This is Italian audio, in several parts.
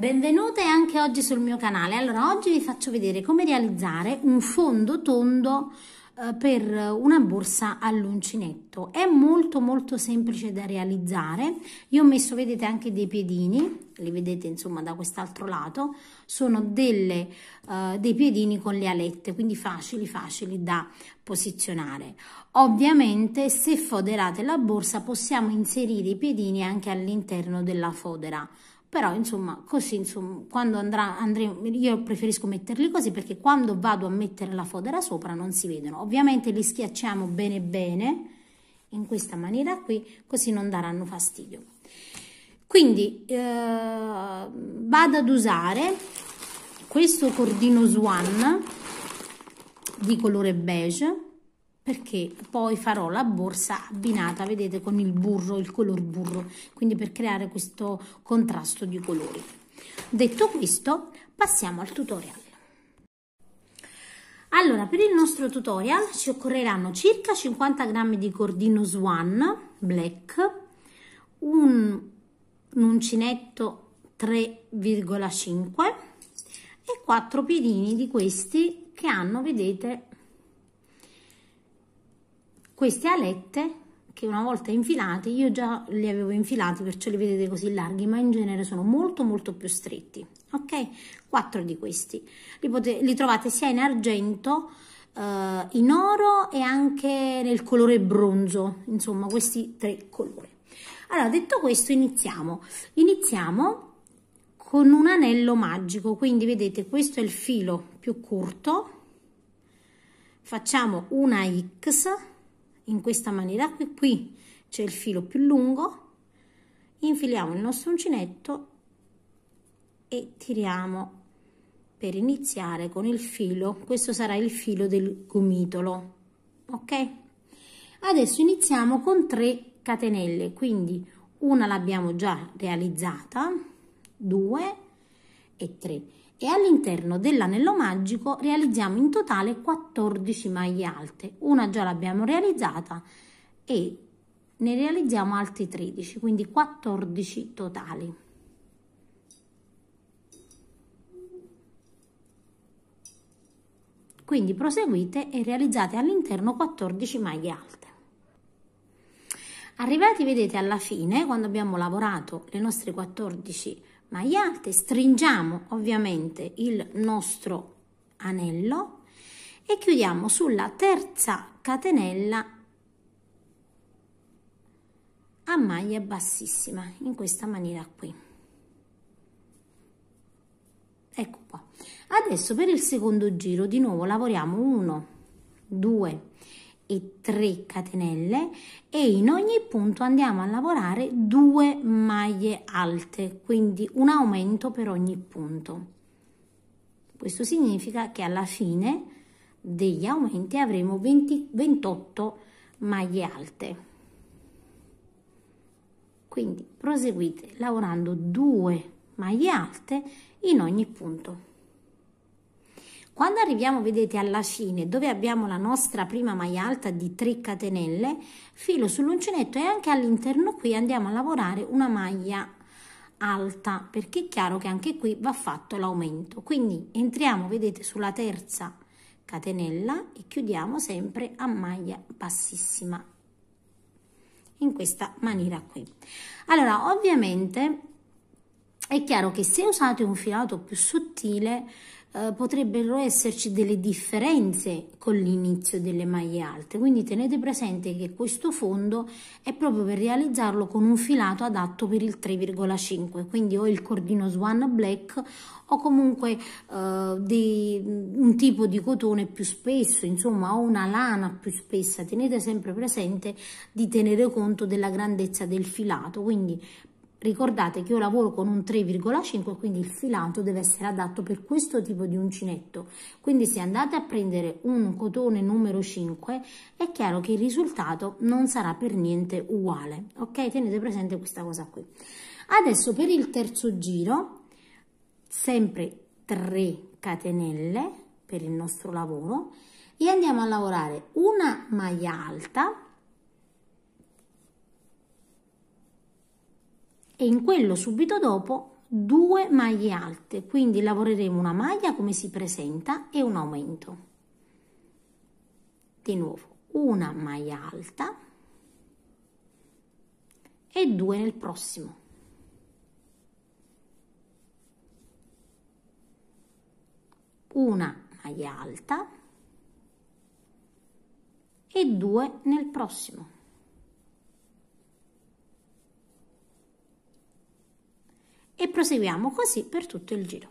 Benvenute anche oggi sul mio canale. Allora, oggi vi faccio vedere come realizzare un fondo tondo eh, per una borsa all'uncinetto. È molto molto semplice da realizzare. Io ho messo, vedete, anche dei piedini, li vedete insomma da quest'altro lato, sono delle, eh, dei piedini con le alette, quindi facili facili da posizionare. Ovviamente se foderate la borsa possiamo inserire i piedini anche all'interno della fodera però insomma così insomma, quando andrà, andremo, io preferisco metterli così perché quando vado a mettere la fodera sopra non si vedono ovviamente li schiacciamo bene bene in questa maniera qui così non daranno fastidio quindi eh, vado ad usare questo cordino swan di colore beige perché poi farò la borsa abbinata vedete con il burro il color burro quindi per creare questo contrasto di colori detto questo passiamo al tutorial allora, per il nostro tutorial ci occorreranno circa 50 g di cordino swan black, un, un uncinetto 3,5 e 4 piedini di questi che hanno, vedete, queste alette che una volta infilate io già li avevo infilati perciò li vedete così larghi ma in genere sono molto molto più stretti ok quattro di questi li, li trovate sia in argento Uh, in oro e anche nel colore bronzo, insomma questi tre colori. Allora, detto questo, iniziamo. Iniziamo con un anello magico, quindi vedete questo è il filo più corto, facciamo una X in questa maniera qui, qui c'è il filo più lungo, infiliamo il nostro uncinetto e tiriamo per iniziare con il filo, questo sarà il filo del gomitolo, ok? Adesso iniziamo con 3 catenelle, quindi una l'abbiamo già realizzata, 2 e 3 e all'interno dell'anello magico realizziamo in totale 14 maglie alte, una già l'abbiamo realizzata e ne realizziamo altri 13, quindi 14 totali. Quindi proseguite e realizzate all'interno 14 maglie alte. Arrivati, vedete, alla fine, quando abbiamo lavorato le nostre 14 maglie, maglie alte, stringiamo ovviamente il nostro anello e chiudiamo sulla terza catenella a maglia bassissima in questa maniera qui ecco qua adesso per il secondo giro di nuovo lavoriamo 1 2 e 3 catenelle e in ogni punto andiamo a lavorare 2 maglie alte quindi un aumento per ogni punto questo significa che alla fine degli aumenti avremo 20, 28 maglie alte quindi proseguite lavorando 2 maglie alte in ogni punto quando arriviamo, vedete, alla fine, dove abbiamo la nostra prima maglia alta di 3 catenelle, filo sull'uncinetto e anche all'interno qui andiamo a lavorare una maglia alta, perché è chiaro che anche qui va fatto l'aumento. Quindi entriamo, vedete, sulla terza catenella e chiudiamo sempre a maglia bassissima in questa maniera qui. Allora, ovviamente è chiaro che se usate un filato più sottile eh, potrebbero esserci delle differenze con l'inizio delle maglie alte, quindi tenete presente che questo fondo è proprio per realizzarlo con un filato adatto per il 3,5, quindi o il cordino Swan Black o comunque eh, dei, un tipo di cotone più spesso, insomma, o una lana più spessa. Tenete sempre presente di tenere conto della grandezza del filato, quindi Ricordate che io lavoro con un 3,5 quindi il filato deve essere adatto per questo tipo di uncinetto. Quindi se andate a prendere un cotone numero 5 è chiaro che il risultato non sarà per niente uguale. Ok? Tenete presente questa cosa qui. Adesso per il terzo giro sempre 3 catenelle per il nostro lavoro e andiamo a lavorare una maglia alta e in quello subito dopo due maglie alte, quindi lavoreremo una maglia come si presenta e un aumento. Di nuovo, una maglia alta e due nel prossimo. Una maglia alta e due nel prossimo. e proseguiamo così per tutto il giro.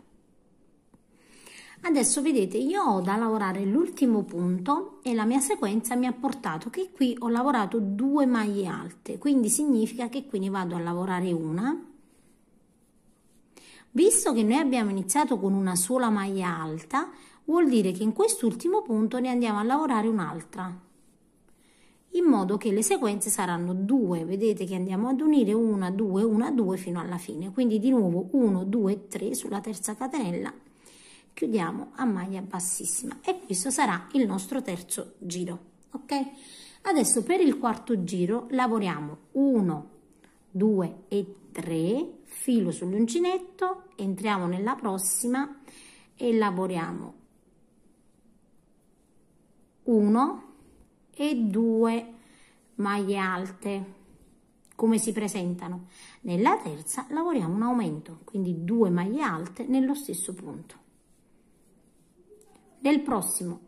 Adesso vedete io ho da lavorare l'ultimo punto e la mia sequenza mi ha portato che qui ho lavorato due maglie alte, quindi significa che qui ne vado a lavorare una. Visto che noi abbiamo iniziato con una sola maglia alta, vuol dire che in quest'ultimo punto ne andiamo a lavorare un'altra modo che le sequenze saranno 2, vedete che andiamo ad unire 1, 2, 1, 2 fino alla fine, quindi di nuovo 1, 2, 3 sulla terza catenella, chiudiamo a maglia bassissima e questo sarà il nostro terzo giro, ok? Adesso per il quarto giro lavoriamo 1, 2 e 3, filo sull'uncinetto, entriamo nella prossima e lavoriamo 1 e 2 maglie alte come si presentano. Nella terza lavoriamo un aumento, quindi due maglie alte nello stesso punto. Nel prossimo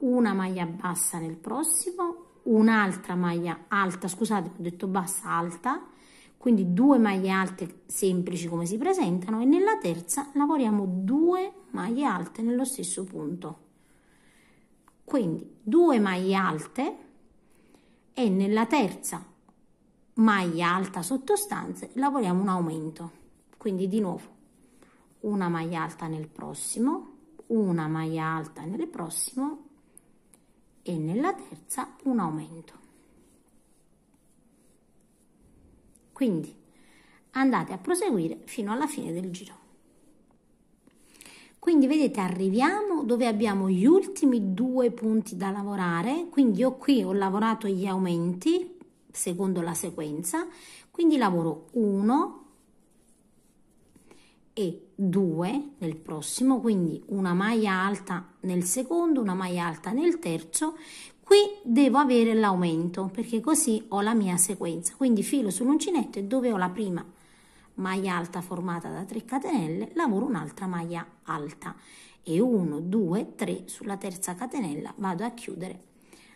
una maglia bassa nel prossimo, un'altra maglia alta, scusate, ho detto bassa alta, quindi due maglie alte semplici come si presentano e nella terza lavoriamo due maglie alte nello stesso punto. Quindi due maglie alte e nella terza maglia alta sottostante lavoriamo un aumento. Quindi di nuovo una maglia alta nel prossimo, una maglia alta nel prossimo e nella terza un aumento. Quindi andate a proseguire fino alla fine del giro. Quindi vedete arriviamo dove abbiamo gli ultimi due punti da lavorare, quindi io qui ho lavorato gli aumenti secondo la sequenza, quindi lavoro 1 e 2 nel prossimo, quindi una maglia alta nel secondo, una maglia alta nel terzo, qui devo avere l'aumento perché così ho la mia sequenza, quindi filo sull'uncinetto e dove ho la prima maglia alta formata da 3 catenelle, lavoro un'altra maglia alta e 1, 2, 3 sulla terza catenella vado a chiudere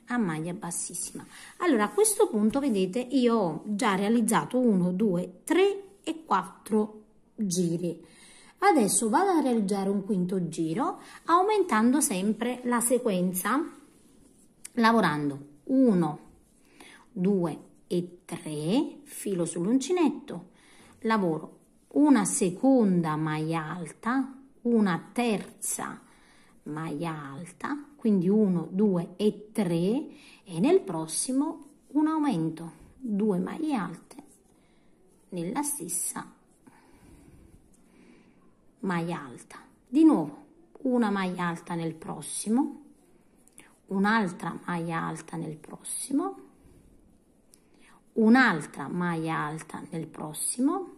a maglia bassissima. Allora a questo punto vedete io ho già realizzato 1, 2, 3 e 4 giri. Adesso vado a realizzare un quinto giro aumentando sempre la sequenza lavorando 1, 2 e 3, filo sull'uncinetto, lavoro una seconda maglia alta, una terza maglia alta, quindi 1, 2 e 3 e nel prossimo un aumento, 2 maglie alte nella stessa maglia alta. Di nuovo una maglia alta nel prossimo, un'altra maglia alta nel prossimo, un'altra maglia alta nel prossimo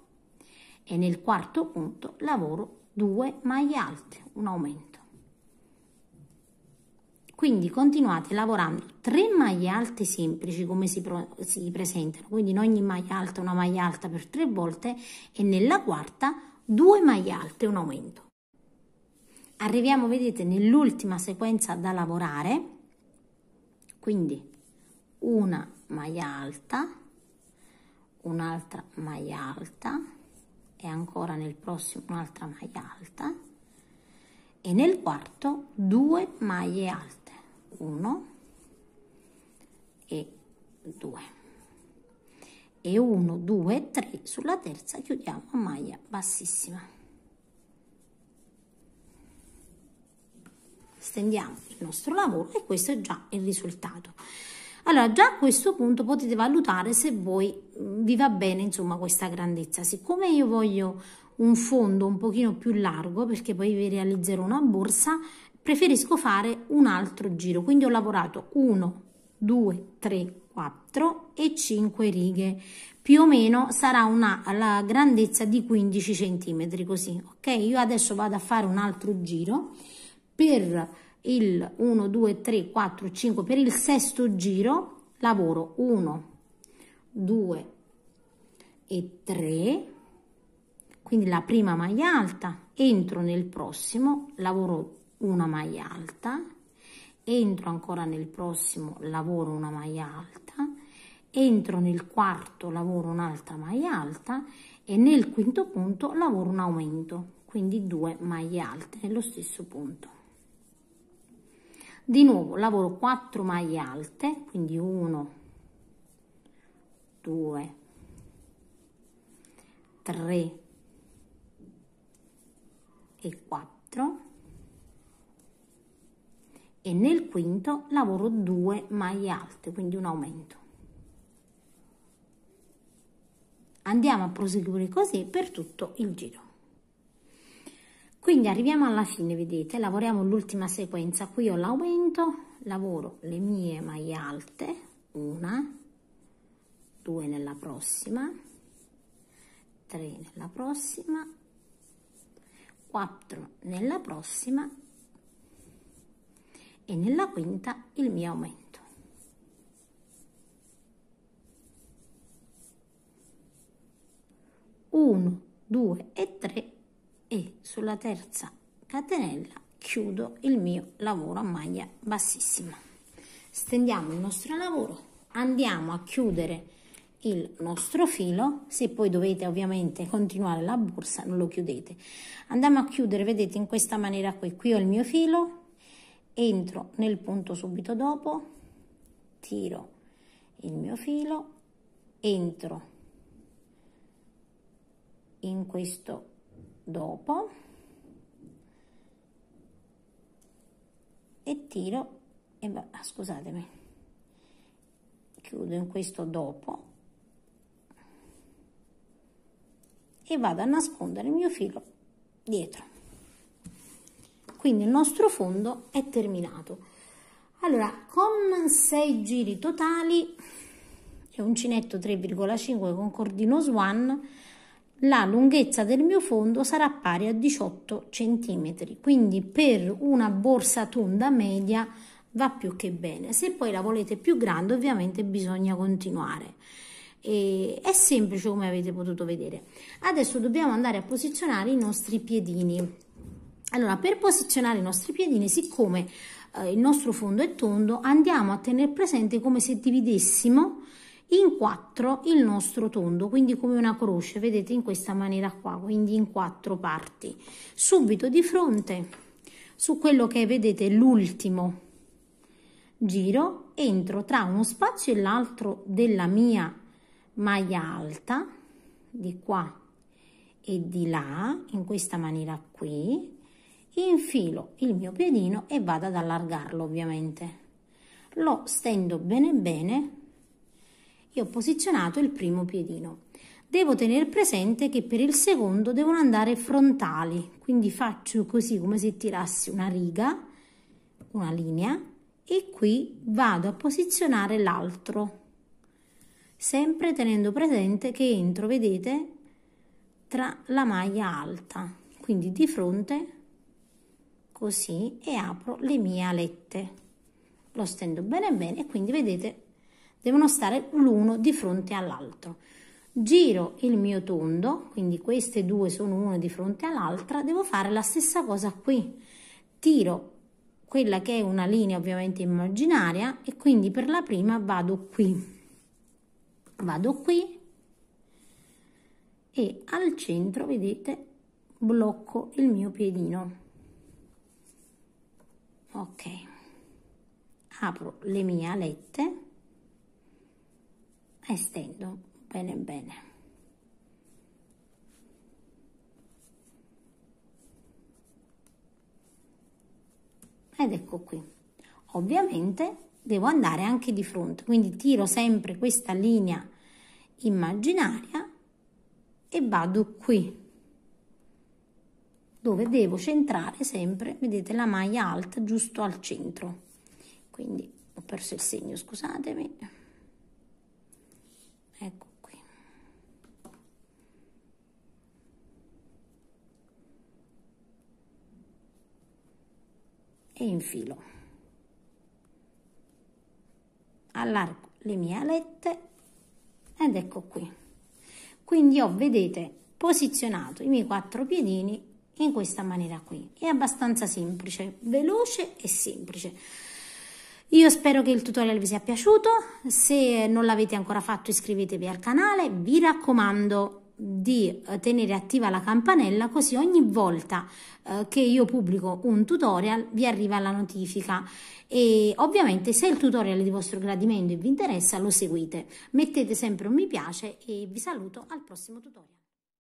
e nel quarto punto lavoro 2 maglie alte, un aumento. Quindi continuate lavorando 3 maglie alte semplici come si, si presentano, quindi in ogni maglia alta una maglia alta per tre volte e nella quarta 2 maglie alte, un aumento. Arriviamo, vedete, nell'ultima sequenza da lavorare, quindi una maglia alta, un'altra maglia alta, e ancora nel prossimo un'altra maglia alta e nel quarto due maglie alte 1 e 2 e 1 2 3 sulla terza chiudiamo a maglia bassissima stendiamo il nostro lavoro e questo è già il risultato allora, già a questo punto potete valutare se voi mm, vi va bene, insomma, questa grandezza. Siccome io voglio un fondo un pochino più largo, perché poi vi realizzerò una borsa, preferisco fare un altro giro. Quindi ho lavorato 1, 2, 3, 4 e 5 righe. Più o meno sarà una la grandezza di 15 centimetri, così, ok? Io adesso vado a fare un altro giro per il 1, 2, 3, 4, 5 per il sesto giro lavoro 1, 2 e 3, quindi la prima maglia alta, entro nel prossimo, lavoro una maglia alta, entro ancora nel prossimo, lavoro una maglia alta, entro nel quarto, lavoro un'altra maglia alta e nel quinto punto lavoro un aumento, quindi due maglie alte nello stesso punto di nuovo lavoro 4 maglie alte quindi 1 2 3 e 4 e nel quinto lavoro 2 maglie alte quindi un aumento andiamo a proseguire così per tutto il giro quindi arriviamo alla fine, vedete, lavoriamo l'ultima sequenza, qui ho l'aumento, lavoro le mie maglie alte, una, due nella prossima, tre nella prossima, quattro nella prossima e nella quinta il mio aumento. Uno, due e tre e sulla terza catenella chiudo il mio lavoro a maglia bassissima stendiamo il nostro lavoro andiamo a chiudere il nostro filo se poi dovete ovviamente continuare la borsa non lo chiudete andiamo a chiudere vedete in questa maniera qui qui ho il mio filo entro nel punto subito dopo tiro il mio filo entro in questo dopo e tiro e va, ah, scusatemi chiudo in questo dopo e vado a nascondere il mio filo dietro quindi il nostro fondo è terminato allora con 6 giri totali e uncinetto 3,5 con cordino swan la lunghezza del mio fondo sarà pari a 18 cm, quindi per una borsa tonda media va più che bene. Se poi la volete più grande ovviamente bisogna continuare. E è semplice come avete potuto vedere. Adesso dobbiamo andare a posizionare i nostri piedini. Allora, per posizionare i nostri piedini, siccome eh, il nostro fondo è tondo, andiamo a tenere presente come se dividessimo in quattro il nostro tondo, quindi come una croce, vedete in questa maniera qua, quindi in quattro parti. Subito di fronte su quello che vedete l'ultimo giro, entro tra uno spazio e l'altro della mia maglia alta, di qua e di là, in questa maniera qui, infilo il mio piedino e vado ad allargarlo ovviamente. Lo stendo bene bene io ho posizionato il primo piedino. Devo tenere presente che per il secondo devono andare frontali, quindi faccio così come se tirassi una riga, una linea e qui vado a posizionare l'altro, sempre tenendo presente che entro, vedete, tra la maglia alta, quindi di fronte così e apro le mie alette. Lo stendo bene bene e quindi vedete devono stare l'uno di fronte all'altro. Giro il mio tondo, quindi queste due sono una di fronte all'altra, devo fare la stessa cosa qui. Tiro quella che è una linea ovviamente immaginaria e quindi per la prima vado qui. Vado qui e al centro, vedete, blocco il mio piedino. Ok. Apro le mie alette la eh, stendo bene bene ed ecco qui ovviamente devo andare anche di fronte quindi tiro sempre questa linea immaginaria e vado qui dove devo centrare sempre vedete la maglia alta giusto al centro quindi ho perso il segno scusatemi ecco qui e infilo allargo le mie alette ed ecco qui quindi ho vedete posizionato i miei quattro piedini in questa maniera qui è abbastanza semplice veloce e semplice io spero che il tutorial vi sia piaciuto, se non l'avete ancora fatto iscrivetevi al canale, vi raccomando di eh, tenere attiva la campanella così ogni volta eh, che io pubblico un tutorial vi arriva la notifica e ovviamente se il tutorial è di vostro gradimento e vi interessa lo seguite mettete sempre un mi piace e vi saluto al prossimo tutorial